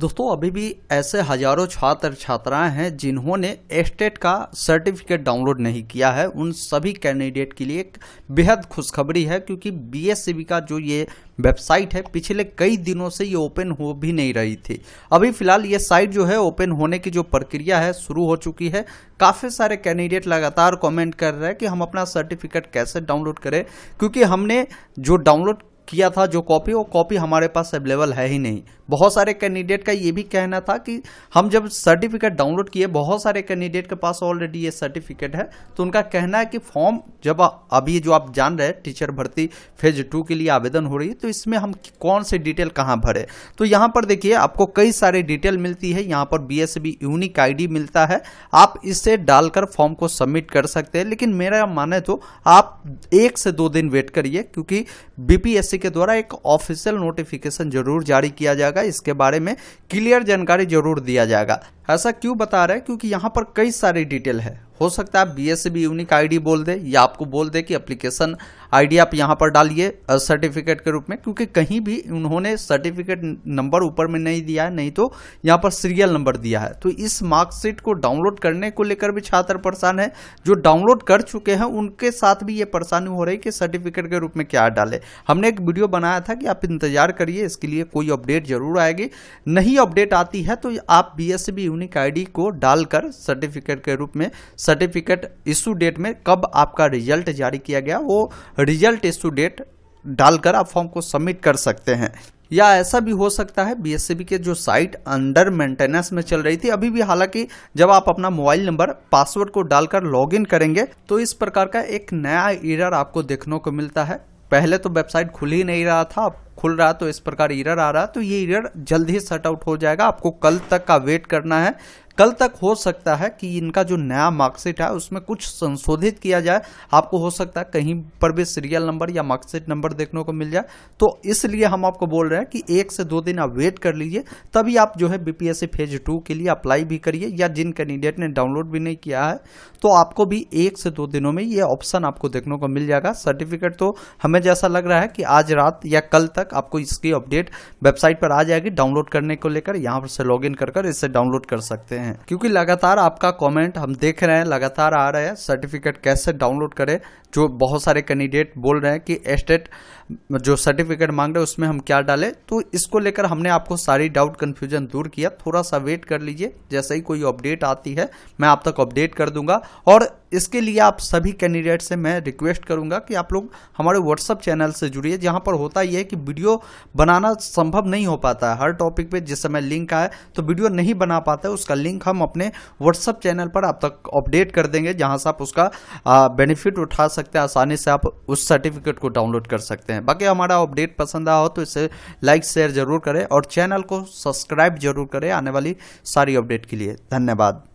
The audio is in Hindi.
दोस्तों अभी भी ऐसे हजारों छात्र छात्राएं हैं जिन्होंने एस्टेट का सर्टिफिकेट डाउनलोड नहीं किया है उन सभी कैंडिडेट के लिए बेहद खुशखबरी है क्योंकि बी का जो ये वेबसाइट है पिछले कई दिनों से ये ओपन हो भी नहीं रही थी अभी फिलहाल ये साइट जो है ओपन होने की जो प्रक्रिया है शुरू हो चुकी है काफ़ी सारे कैंडिडेट लगातार कॉमेंट कर रहे हैं कि हम अपना सर्टिफिकेट कैसे डाउनलोड करें क्योंकि हमने जो डाउनलोड किया था जो कॉपी वो कॉपी हमारे पास अवेलेबल है ही नहीं बहुत सारे कैंडिडेट का ये भी कहना था कि हम जब सर्टिफिकेट डाउनलोड किए बहुत सारे कैंडिडेट के पास ऑलरेडी ये सर्टिफिकेट है तो उनका कहना है कि फॉर्म जब अभी जो आप जान रहे हैं टीचर भर्ती फेज टू के लिए आवेदन हो रही है तो इसमें हम कौन से डिटेल कहाँ भरे तो यहाँ पर देखिए आपको कई सारे डिटेल मिलती है यहाँ पर बी यूनिक डी मिलता है आप इसे डालकर फॉर्म को सबमिट कर सकते हैं लेकिन मेरा है तो आप एक से दो दिन वेट करिए क्योंकि बीपीएससी के द्वारा एक ऑफिशियल नोटिफिकेशन जरूर जारी किया जाएगा इसके बारे में क्लियर जानकारी जरूर दिया जाएगा ऐसा क्यों बता रहा है क्योंकि यहाँ पर कई सारी डिटेल है हो सकता है B S B unique ID बोल दे या आपको बोल दे कि एप्लीकेशन आईडी आप यहाँ पर डालिए सर्टिफिकेट के रूप में क्योंकि कहीं भी उन्होंने सर्टिफिकेट नंबर ऊपर में नहीं दिया है नहीं तो यहाँ पर सीरियल नंबर दिया है तो इस मार्कशीट को डाउनलोड करने को लेकर भी छात्र परेशान है जो डाउनलोड कर चुके हैं उनके साथ भी ये परेशानी हो रही कि सर्टिफिकेट के रूप में क्या डाले हमने एक वीडियो बनाया था कि आप इंतजार करिए इसके लिए कोई अपडेट जरूर आएगी नहीं अपडेट आती है तो आप B S B unique ID को डालकर सर्टिफिकेट के रूप में सर्टिफिकेट इशू डेट में कब आपका रिजल्ट जारी किया गया वो रिजल्ट इशू डेट डालकर आप फॉर्म को सबमिट कर सकते हैं या ऐसा भी हो सकता है बी के जो साइट अंडर मेंटेनेंस में चल रही थी अभी भी हालांकि जब आप अपना मोबाइल नंबर पासवर्ड को डालकर लॉगिन करेंगे तो इस प्रकार का एक नया एरर आपको देखने को मिलता है पहले तो वेबसाइट खुल ही नहीं रहा था खुल रहा तो इस प्रकार इरर आ रहा तो ये इरर ही सट आउट हो जाएगा आपको कल तक का वेट करना है कल तक हो सकता है कि इनका जो नया मार्कशीट है उसमें कुछ संशोधित किया जाए आपको हो सकता है कहीं पर भी सीरियल नंबर या मार्कशीट नंबर देखने को मिल जाए तो इसलिए हम आपको बोल रहे हैं कि एक से दो दिन आप वेट कर लीजिए तभी आप जो है बीपीएससी फेज टू के लिए अप्लाई भी करिए या जिन कैंडिडेट ने डाउनलोड भी नहीं किया है तो आपको भी एक से दो दिनों में ये ऑप्शन आपको देखने को मिल जाएगा सर्टिफिकेट तो हमें जैसा लग रहा है कि आज रात या कल तक तक आपको इसकी अपडेट वेबसाइट पर आ जाएगी डाउनलोड करने को लेकर यहाँ पर से लॉग इन कर, इसे डाउनलोड कर सकते हैं क्योंकि लगातार आपका कॉमेंट हम देख रहे हैं लगातार आ रहे हैं सर्टिफिकेट कैसे डाउनलोड करें जो बहुत सारे कैंडिडेट बोल रहे हैं कि एस्टेट जो सर्टिफिकेट मांग रहे हैं उसमें हम क्या डालें तो इसको लेकर हमने आपको सारी डाउट कन्फ्यूजन दूर किया थोड़ा सा वेट कर लीजिए जैसे ही कोई अपडेट आती है मैं आप तक अपडेट कर दूंगा और इसके लिए आप सभी कैंडिडेट से मैं रिक्वेस्ट करूंगा कि आप लोग हमारे व्हाट्सअप चैनल से जुड़िए जहां पर होता यह है कि वीडियो बनाना संभव नहीं हो पाता है हर टॉपिक पे जिस समय लिंक आए तो वीडियो नहीं बना पाता है उसका लिंक हम अपने व्हाट्सअप चैनल पर आप तक अपडेट कर देंगे जहां से आप उसका बेनिफिट उठा सकते सकते हैं आसानी से आप उस सर्टिफिकेट को डाउनलोड कर सकते हैं बाकी हमारा अपडेट पसंद आया हो तो इसे लाइक शेयर जरूर करें और चैनल को सब्सक्राइब जरूर करें आने वाली सारी अपडेट के लिए धन्यवाद